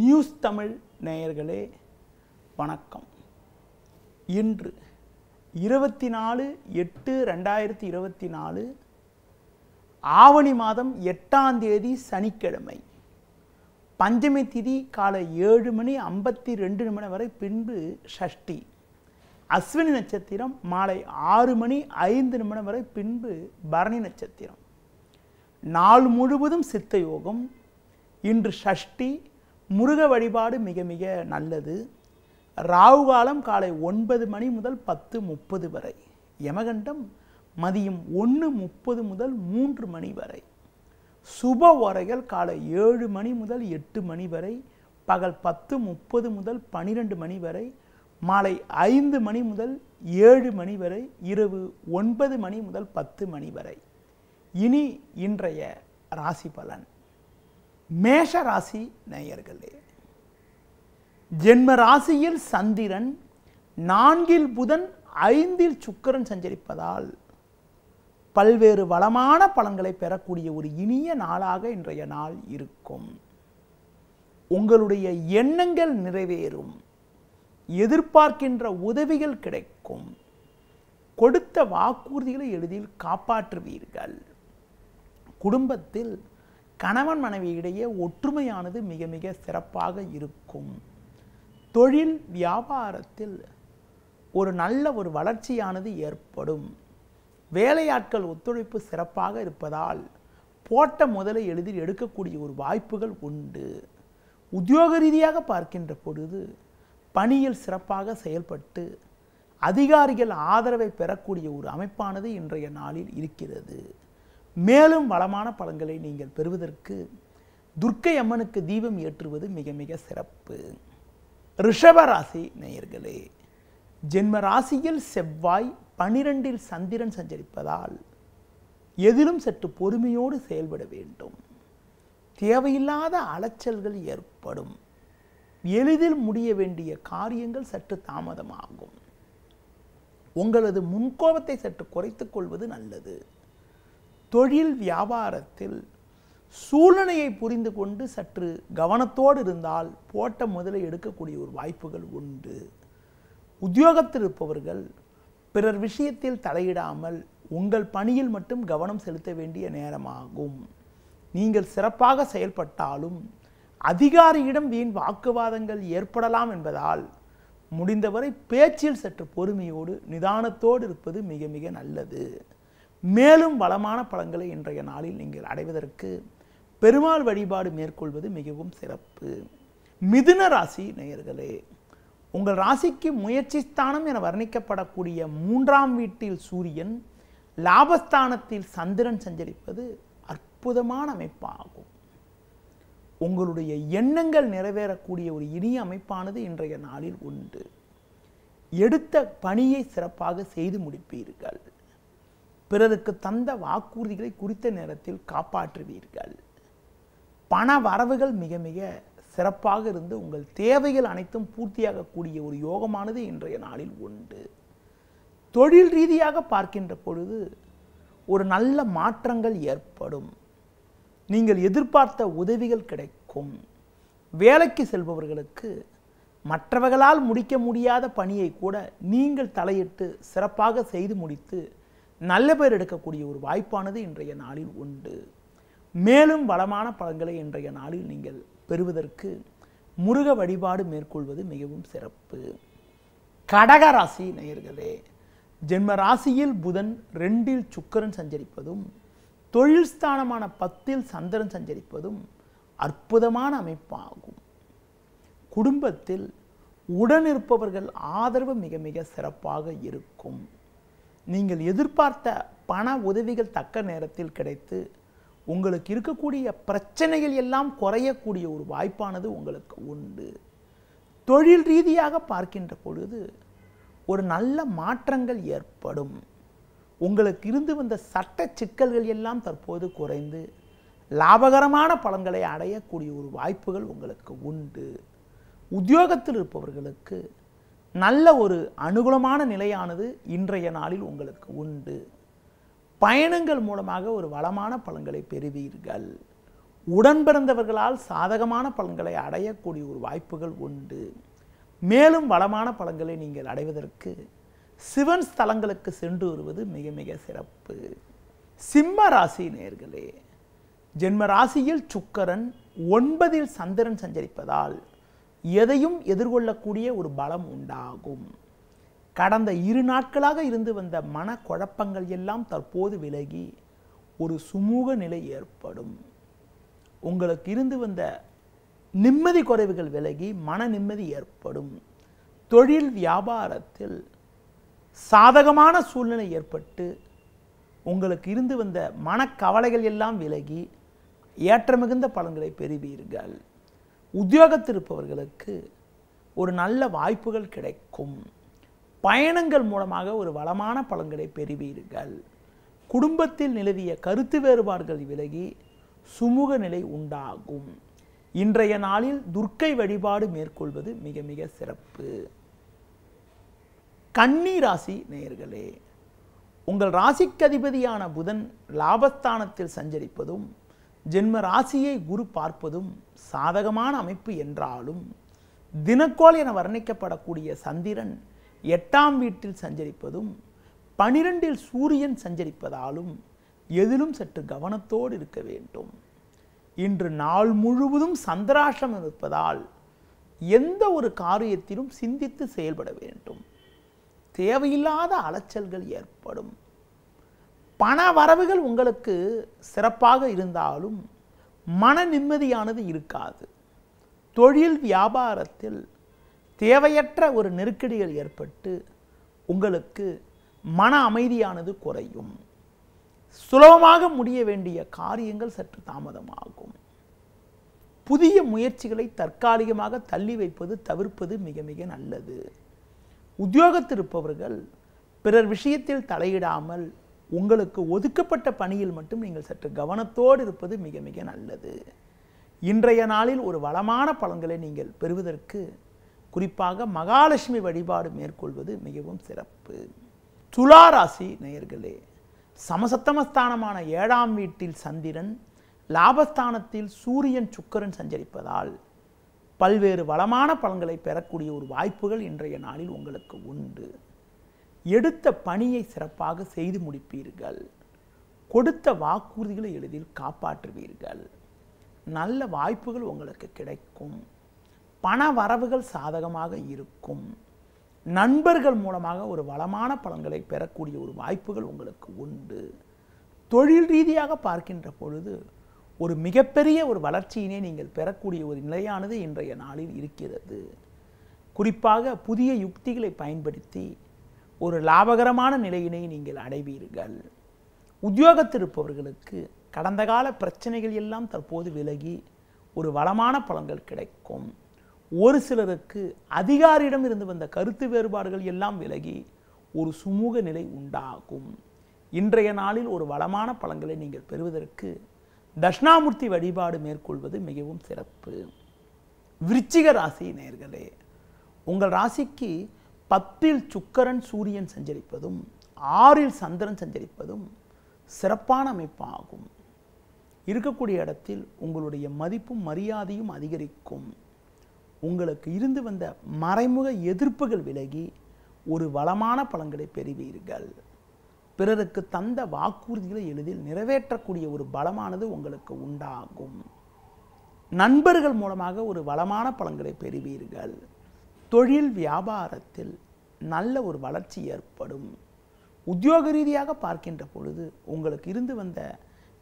news Tamil நேயர்களே வணக்கம் இன்று இருபத்தி நாலு எட்டு ரெண்டாயிரத்தி இருபத்தி நாலு ஆவணி மாதம் எட்டாம் தேதி சனிக்கிழமை பஞ்சமி திதி காலை ஏழு மணி ஐம்பத்தி ரெண்டு நிமிடம் வரை பின்பு ஷஷ்டி அஸ்வினி நட்சத்திரம் மாலை ஆறு மணி ஐந்து நிமிடம் வரை பின்பு பரணி நட்சத்திரம் நாள் முழுவதும் சித்த யோகம் இன்று ஷஷ்டி முருக வழிபாடு மிக மிக நல்லது ராகு காலம் காலை ஒன்பது மணி முதல் பத்து முப்பது வரை யமகண்டம் மதியம் ஒன்று முப்பது முதல் மூன்று மணி வரை சுப உரைகள் காலை ஏழு மணி முதல் எட்டு மணி வரை பகல் பத்து முப்பது முதல் பனிரெண்டு மணி வரை மாலை ஐந்து மணி முதல் ஏழு மணி வரை இரவு ஒன்பது மணி முதல் பத்து மணி வரை இனி இன்றைய ராசி பலன் மேஷ ராசி நேயர்களே ஜென்ம ராசியில் சந்திரன் நான்கில் புதன் ஐந்தில் சுக்கரன் சஞ்சரிப்பதால் பல்வேறு வளமான பலன்களை பெறக்கூடிய ஒரு இனிய நாளாக இன்றைய நாள் இருக்கும் உங்களுடைய எண்ணங்கள் நிறைவேறும் எதிர்பார்க்கின்ற உதவிகள் கிடைக்கும் கொடுத்த வாக்குறுதிகளை எளிதில் காப்பாற்றுவீர்கள் குடும்பத்தில் கணவன் மனைவி இடையே ஒற்றுமையானது மிக மிக சிறப்பாக இருக்கும் தொழில் வியாபாரத்தில் ஒரு நல்ல ஒரு வளர்ச்சியானது ஏற்படும் வேலையாட்கள் ஒத்துழைப்பு சிறப்பாக இருப்பதால் போட்ட முதலை எளிதில் எடுக்கக்கூடிய ஒரு வாய்ப்புகள் உண்டு உத்தியோக ரீதியாக பார்க்கின்ற பொழுது பணியில் சிறப்பாக செயல்பட்டு அதிகாரிகள் ஆதரவை பெறக்கூடிய ஒரு அமைப்பானது இன்றைய நாளில் இருக்கிறது மேலும் வளமான பலன்களை நீங்கள் பெறுவதற்கு துர்க்கை அம்மனுக்கு தீபம் ஏற்றுவது மிக மிக சிறப்பு ராசி நேயர்களே ஜென்ம ராசியில் செவ்வாய் பனிரெண்டில் சந்திரன் சஞ்சரிப்பதால் எதிலும் சற்று பொறுமையோடு செயல்பட வேண்டும் தேவையில்லாத அலைச்சல்கள் ஏற்படும் எளிதில் முடிய வேண்டிய காரியங்கள் சற்று தாமதமாகும் உங்களது முன்கோபத்தை சற்று குறைத்துக் கொள்வது நல்லது தொழில் வியாபாரத்தில் சூழ்நிலையை புரிந்து கொண்டு சற்று கவனத்தோடு இருந்தால் போட்ட முதலை எடுக்கக்கூடிய ஒரு வாய்ப்புகள் உண்டு உத்தியோகத்தில் இருப்பவர்கள் பிறர் விஷயத்தில் தலையிடாமல் உங்கள் பணியில் மட்டும் கவனம் செலுத்த வேண்டிய நேரமாகும் நீங்கள் சிறப்பாக செயல்பட்டாலும் அதிகாரியிடம் வீண் வாக்குவாதங்கள் ஏற்படலாம் என்பதால் முடிந்தவரை பேச்சில் சற்று பொறுமையோடு நிதானத்தோடு இருப்பது மிக மிக நல்லது மேலும் வளமான பழங்களை இன்றைய நாளில் நீங்கள் அடைவதற்கு பெருமாள் வழிபாடு மேற்கொள்வது மிகவும் சிறப்பு மிதுன ராசி நேயர்களே உங்கள் ராசிக்கு முயற்சி ஸ்தானம் என வர்ணிக்கப்படக்கூடிய மூன்றாம் வீட்டில் சூரியன் லாபஸ்தானத்தில் சந்திரன் சஞ்சரிப்பது அற்புதமான அமைப்பாகும் உங்களுடைய எண்ணங்கள் நிறைவேறக்கூடிய ஒரு இனிய அமைப்பானது இன்றைய நாளில் உண்டு எடுத்த பணியை சிறப்பாக செய்து முடிப்பீர்கள் பிறருக்கு தந்த வாக்குறுதிகளை குறித்த நேரத்தில் காப்பாற்றுவீர்கள் பண வரவுகள் மிக மிக சிறப்பாக இருந்து உங்கள் தேவைகள் அனைத்தும் பூர்த்தியாகக்கூடிய ஒரு யோகமானது இன்றைய நாளில் உண்டு தொழில் ரீதியாக பார்க்கின்ற பொழுது ஒரு நல்ல மாற்றங்கள் ஏற்படும் நீங்கள் எதிர்பார்த்த உதவிகள் கிடைக்கும் வேலைக்கு செல்பவர்களுக்கு மற்றவர்களால் முடிக்க முடியாத பணியை கூட நீங்கள் தலையிட்டு சிறப்பாக செய்து முடித்து நல்ல பேர் எடுக்கக்கூடிய ஒரு வாய்ப்பானது இன்றைய நாளில் உண்டு மேலும் வளமான பழங்களை இன்றைய நாளில் நீங்கள் பெறுவதற்கு முருக வழிபாடு மேற்கொள்வது மிகவும் சிறப்பு கடக ராசி நேயர்களே ஜென்ம ராசியில் புதன் ரெண்டில் சுக்கரன் சஞ்சரிப்பதும் தொழில் ஸ்தானமான பத்தில் சந்திரன் சஞ்சரிப்பதும் அற்புதமான அமைப்பாகும் குடும்பத்தில் உடனிருப்பவர்கள் ஆதரவு மிக மிக சிறப்பாக இருக்கும் நீங்கள் எதிர்பார்த்த பண உதவிகள் தக்க நேரத்தில் கிடைத்து உங்களுக்கு இருக்கக்கூடிய பிரச்சனைகள் எல்லாம் குறையக்கூடிய ஒரு வாய்ப்பானது உங்களுக்கு உண்டு தொழில் ரீதியாக பார்க்கின்ற பொழுது ஒரு நல்ல மாற்றங்கள் ஏற்படும் உங்களுக்கு இருந்து வந்த சட்ட சிக்கல்கள் எல்லாம் தற்போது குறைந்து லாபகரமான பலன்களை அடையக்கூடிய ஒரு வாய்ப்புகள் உங்களுக்கு உண்டு உத்தியோகத்தில் இருப்பவர்களுக்கு நல்ல ஒரு அனுகூலமான நிலையானது இன்றைய நாளில் உங்களுக்கு உண்டு பயணங்கள் மூலமாக ஒரு வளமான பலன்களை பெறுவீர்கள் உடன்பிறந்தவர்களால் சாதகமான பலன்களை அடையக்கூடிய ஒரு வாய்ப்புகள் உண்டு மேலும் வளமான பலன்களை நீங்கள் அடைவதற்கு சிவன் ஸ்தலங்களுக்கு சென்று வருவது மிக மிக சிறப்பு சிம்ம ராசி நேர்களே ஜென்ம ராசியில் சுக்கரன் ஒன்பதில் சந்திரன் சஞ்சரிப்பதால் எதையும் எதிர்கொள்ளக்கூடிய ஒரு பலம் உண்டாகும் கடந்த இரு நாட்களாக இருந்து வந்த மனக்குழப்பங்கள் எல்லாம் தற்போது விலகி ஒரு சுமூக நிலை ஏற்படும் உங்களுக்கு இருந்து வந்த நிம்மதி குறைவுகள் விலகி மன நிம்மதி ஏற்படும் தொழில் வியாபாரத்தில் சாதகமான சூழ்நிலை ஏற்பட்டு உங்களுக்கு இருந்து வந்த மனக்கவலைகள் எல்லாம் விலகி ஏற்ற மிகுந்த பலன்களை பெறுவீர்கள் உத்தியோகத்திருப்பவர்களுக்கு ஒரு நல்ல வாய்ப்புகள் கிடைக்கும் பயணங்கள் மூலமாக ஒரு வளமான பலன்களை பெறுவீர்கள் குடும்பத்தில் நிலவிய கருத்து வேறுபாடுகள் விலகி சுமூக நிலை உண்டாகும் இன்றைய நாளில் துர்க்கை வழிபாடு மேற்கொள்வது மிக மிக சிறப்பு கன்னி ராசி நேயர்களே உங்கள் ராசிக்கு அதிபதியான புதன் லாபஸ்தானத்தில் சஞ்சரிப்பதும் ஜென்ம ராசியை குரு பார்ப்பதும் சாதகமான அமைப்பு என்றாலும் தினக்கோள் என வர்ணிக்கப்படக்கூடிய சந்திரன் எட்டாம் வீட்டில் சஞ்சரிப்பதும் பனிரெண்டில் சூரியன் சஞ்சரிப்பதாலும் எதிலும் சற்று கவனத்தோடு இருக்க வேண்டும் இன்று நாள் முழுவதும் சந்திராஷ்டம் இருப்பதால் எந்த ஒரு காரியத்திலும் சிந்தித்து செயல்பட வேண்டும் தேவையில்லாத அலைச்சல்கள் ஏற்படும் பண வரவுகள் உங்களுக்கு சிறப்பாக இருந்தாலும் மன நிம்மதியானது இருக்காது தொழில் வியாபாரத்தில் தேவையற்ற ஒரு நெருக்கடிகள் ஏற்பட்டு உங்களுக்கு மன அமைதியானது குறையும் சுலபமாக முடிய வேண்டிய காரியங்கள் சற்று தாமதமாகும் புதிய முயற்சிகளை தற்காலிகமாக தள்ளி வைப்பது தவிர்ப்பது மிக மிக நல்லது உத்தியோகத்திருப்பவர்கள் பிறர் விஷயத்தில் தலையிடாமல் உங்களுக்கு ஒதுக்கப்பட்ட பணியில் மட்டும் நீங்கள் சற்று கவனத்தோடு இருப்பது மிக மிக நல்லது இன்றைய நாளில் ஒரு வளமான பலன்களை நீங்கள் பெறுவதற்கு குறிப்பாக மகாலட்சுமி வழிபாடு மேற்கொள்வது மிகவும் சிறப்பு ராசி நேயர்களே சமசத்தமஸ்தானமான ஏழாம் வீட்டில் சந்திரன் லாபஸ்தானத்தில் சூரியன் சுக்கரன் சஞ்சரிப்பதால் பல்வேறு வளமான பலன்களை பெறக்கூடிய ஒரு வாய்ப்புகள் இன்றைய நாளில் உங்களுக்கு உண்டு எடுத்த பணியை சிறப்பாக செய்து முடிப்பீர்கள் கொடுத்த வாக்குறுதிகளை எளிதில் காப்பாற்றுவீர்கள் நல்ல வாய்ப்புகள் உங்களுக்கு கிடைக்கும் பண வரவுகள் சாதகமாக இருக்கும் நண்பர்கள் மூலமாக ஒரு வளமான பலன்களை பெறக்கூடிய ஒரு வாய்ப்புகள் உங்களுக்கு உண்டு தொழில் ரீதியாக பார்க்கின்ற பொழுது ஒரு மிகப்பெரிய ஒரு வளர்ச்சியினை நீங்கள் பெறக்கூடிய ஒரு நிலையானது இன்றைய நாளில் இருக்கிறது குறிப்பாக புதிய யுக்திகளை பயன்படுத்தி ஒரு லாபகரமான நிலையினை நீங்கள் அடைவீர்கள் உத்தியோகத்திருப்பவர்களுக்கு கடந்த கால பிரச்சனைகள் எல்லாம் தற்போது விலகி ஒரு வளமான பலன்கள் கிடைக்கும் ஒரு சிலருக்கு அதிகாரியிடம் இருந்து வந்த கருத்து வேறுபாடுகள் எல்லாம் விலகி ஒரு சுமூக நிலை உண்டாகும் இன்றைய நாளில் ஒரு வளமான பலன்களை நீங்கள் பெறுவதற்கு தட்சிணாமூர்த்தி வழிபாடு மேற்கொள்வது மிகவும் சிறப்பு விருச்சிக ராசி நேர்களே உங்கள் ராசிக்கு பத்தில் சுக்கரன் சூரியன் சஞ்சரிப்பதும் ஆறில் சந்திரன் சஞ்சரிப்பதும் சிறப்பான அமைப்பாகும் இருக்கக்கூடிய இடத்தில் உங்களுடைய மதிப்பும் மரியாதையும் அதிகரிக்கும் உங்களுக்கு இருந்து வந்த மறைமுக எதிர்ப்புகள் விலகி ஒரு வளமான பலன்களை பெறுவீர்கள் பிறருக்கு தந்த வாக்குறுதிகளை எளிதில் நிறைவேற்றக்கூடிய ஒரு பலமானது உங்களுக்கு உண்டாகும் நண்பர்கள் மூலமாக ஒரு வளமான பலன்களை பெறுவீர்கள் தொழில் வியாபாரத்தில் நல்ல ஒரு வளர்ச்சி ஏற்படும் உத்தியோக ரீதியாக பார்க்கின்ற பொழுது உங்களுக்கு இருந்து வந்த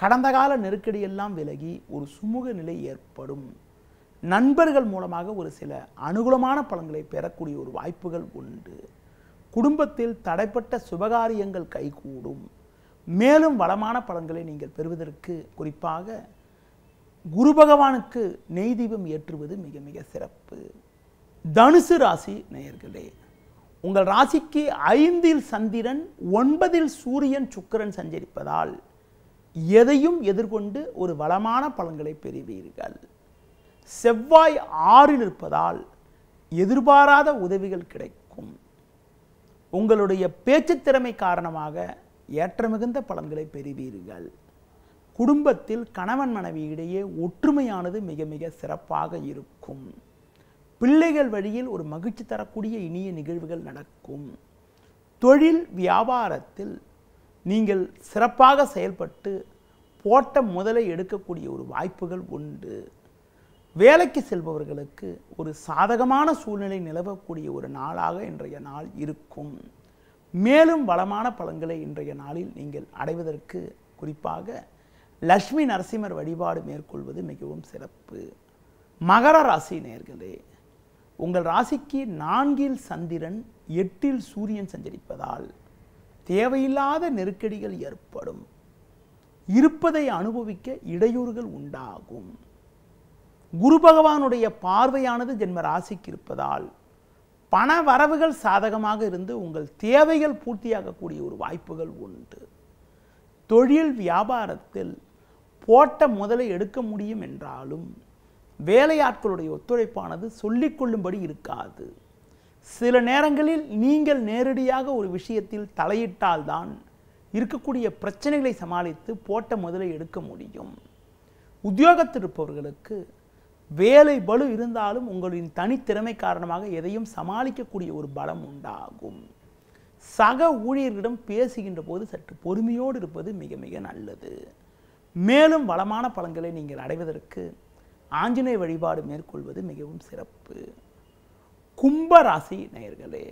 கடந்த கால நெருக்கடியெல்லாம் விலகி ஒரு சுமூக நிலை ஏற்படும் நண்பர்கள் மூலமாக ஒரு சில அனுகூலமான பலன்களை பெறக்கூடிய ஒரு வாய்ப்புகள் உண்டு குடும்பத்தில் தடைப்பட்ட சுபகாரியங்கள் கைகூடும் மேலும் வளமான பலன்களை நீங்கள் பெறுவதற்கு குறிப்பாக குரு பகவானுக்கு நெய்தீபம் ஏற்றுவது மிக மிக சிறப்பு தனுசு ராசி நேயர்களே உங்கள் ராசிக்கு ஐந்தில் சந்திரன் ஒன்பதில் சூரியன் சுக்கரன் சஞ்சரிப்பதால் எதையும் எதிர்கொண்டு ஒரு வளமான பலன்களை பெறுவீர்கள் செவ்வாய் ஆறில் இருப்பதால் எதிர்பாராத உதவிகள் கிடைக்கும் உங்களுடைய பேச்சு திறமை காரணமாக ஏற்ற மிகுந்த பலன்களை பெறுவீர்கள் குடும்பத்தில் கணவன் மனைவியிடையே ஒற்றுமையானது மிக மிக சிறப்பாக இருக்கும் பிள்ளைகள் வழியில் ஒரு மகிழ்ச்சி தரக்கூடிய இனிய நிகழ்வுகள் நடக்கும் தொழில் வியாபாரத்தில் நீங்கள் சிறப்பாக செயல்பட்டு போட்ட முதலை எடுக்கக்கூடிய ஒரு வாய்ப்புகள் உண்டு வேலைக்கு செல்பவர்களுக்கு ஒரு சாதகமான சூழ்நிலை நிலவக்கூடிய ஒரு நாளாக இன்றைய நாள் இருக்கும் மேலும் வளமான பலன்களை இன்றைய நாளில் நீங்கள் அடைவதற்கு குறிப்பாக லக்ஷ்மி நரசிம்மர் வழிபாடு மேற்கொள்வது மிகவும் சிறப்பு மகர ராசி நேர்களே உங்கள் ராசிக்கு நான்கில் சந்திரன் எட்டில் சூரியன் சஞ்சரிப்பதால் தேவையில்லாத நெருக்கடிகள் ஏற்படும் இருப்பதை அனுபவிக்க இடையூறுகள் உண்டாகும் குரு பகவானுடைய பார்வையானது ஜென்ம ராசிக்கு இருப்பதால் பண வரவுகள் சாதகமாக இருந்து உங்கள் தேவைகள் பூர்த்தியாகக்கூடிய ஒரு வாய்ப்புகள் உண்டு தொழில் வியாபாரத்தில் போட்ட முதலை எடுக்க முடியும் என்றாலும் வேலையாட்களுடைய ஒத்துழைப்பானது சொல்லிக்கொள்ளும்படி இருக்காது சில நேரங்களில் நீங்கள் நேரடியாக ஒரு விஷயத்தில் தலையிட்டால்தான் இருக்கக்கூடிய பிரச்சனைகளை சமாளித்து போட்ட முதலை எடுக்க முடியும் உத்தியோகத்தில் இருப்பவர்களுக்கு வேலை பலு இருந்தாலும் உங்களின் தனித்திறமை காரணமாக எதையும் சமாளிக்கக்கூடிய ஒரு பலம் உண்டாகும் சக ஊழியர்களிடம் பேசுகின்ற போது சற்று பொறுமையோடு இருப்பது மிக மிக நல்லது மேலும் வளமான பலன்களை நீங்கள் அடைவதற்கு ஆஞ்சநேய வழிபாடு மேற்கொள்வது மிகவும் சிறப்பு கும்ப ராசி நேயர்களே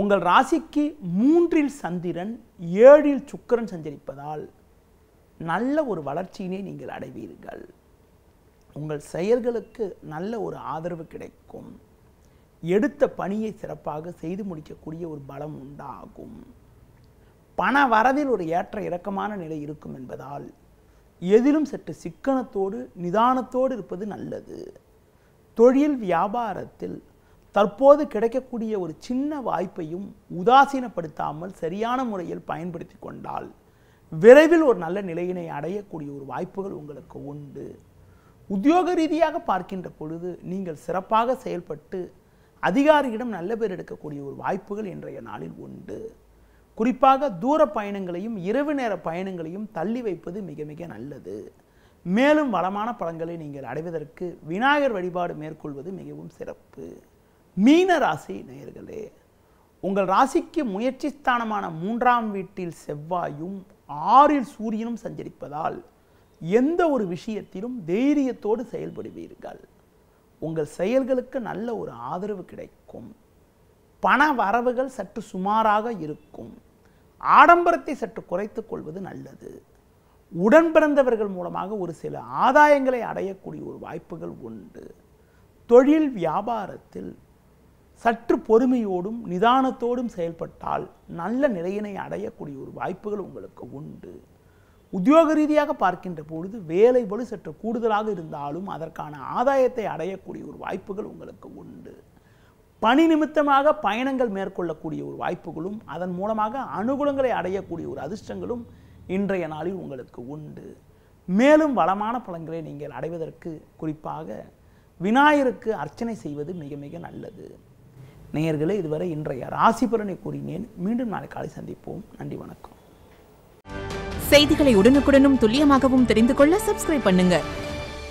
உங்கள் ராசிக்கு மூன்றில் சந்திரன் ஏழில் சுக்கரன் சஞ்சரிப்பதால் நல்ல ஒரு வளர்ச்சியினை நீங்கள் அடைவீர்கள் உங்கள் செயல்களுக்கு நல்ல ஒரு ஆதரவு கிடைக்கும் எடுத்த பணியை சிறப்பாக செய்து முடிக்கக்கூடிய ஒரு பலம் உண்டாகும் பண வரவில் ஒரு ஏற்ற இறக்கமான நிலை இருக்கும் என்பதால் எதிலும் சற்று சிக்கனத்தோடு நிதானத்தோடு இருப்பது நல்லது தொழில் வியாபாரத்தில் தற்போது கிடைக்கக்கூடிய ஒரு சின்ன வாய்ப்பையும் உதாசீனப்படுத்தாமல் சரியான முறையில் பயன்படுத்தி கொண்டால் விரைவில் ஒரு நல்ல நிலையினை அடையக்கூடிய ஒரு வாய்ப்புகள் உங்களுக்கு உண்டு உத்தியோக ரீதியாக பார்க்கின்ற பொழுது நீங்கள் சிறப்பாக செயல்பட்டு அதிகாரியிடம் நல்ல பேர் எடுக்கக்கூடிய ஒரு வாய்ப்புகள் இன்றைய நாளில் உண்டு குறிப்பாக தூர பயணங்களையும் இரவு நேர பயணங்களையும் தள்ளி வைப்பது மிக மிக நல்லது மேலும் வளமான பழங்களை நீங்கள் அடைவதற்கு விநாயகர் வழிபாடு மேற்கொள்வது மிகவும் சிறப்பு மீன ராசி நேயர்களே உங்கள் ராசிக்கு முயற்சி ஸ்தானமான மூன்றாம் வீட்டில் செவ்வாயும் ஆறில் சூரியனும் சஞ்சரிப்பதால் எந்த ஒரு விஷயத்திலும் தைரியத்தோடு செயல்படுவீர்கள் உங்கள் செயல்களுக்கு நல்ல ஒரு ஆதரவு கிடைக்கும் பண வரவுகள் சற்று சுமாராக இருக்கும் ஆடம்பரத்தை சற்று குறைத்து கொள்வது நல்லது உடன் பிறந்தவர்கள் மூலமாக ஒரு சில ஆதாயங்களை அடையக்கூடிய ஒரு வாய்ப்புகள் உண்டு தொழில் வியாபாரத்தில் சற்று பொறுமையோடும் நிதானத்தோடும் செயல்பட்டால் நல்ல நிலையினை அடையக்கூடிய ஒரு வாய்ப்புகள் உங்களுக்கு உண்டு உத்தியோக ரீதியாக பார்க்கின்ற பொழுது வேலை வலு சற்று கூடுதலாக இருந்தாலும் அதற்கான ஆதாயத்தை அடையக்கூடிய ஒரு வாய்ப்புகள் உங்களுக்கு உண்டு பணி நிமித்தமாக பயணங்கள் மேற்கொள்ளக்கூடிய ஒரு வாய்ப்புகளும் அதன் மூலமாக அனுகூலங்களை அடையக்கூடிய ஒரு அதிர்ஷ்டங்களும் இன்றைய நாளில் உங்களுக்கு உண்டு மேலும் வளமான பலன்களை நீங்கள் அடைவதற்கு குறிப்பாக விநாயகருக்கு அர்ச்சனை செய்வது மிக மிக நல்லது நேயர்களே இதுவரை இன்றைய ராசி பலனை கூறினேன் மீண்டும் நாளை காலை சந்திப்போம் நன்றி வணக்கம் செய்திகளை உடனுக்குடனும் துல்லியமாகவும் தெரிந்து கொள்ள சப்ஸ்கிரைப் பண்ணுங்கள்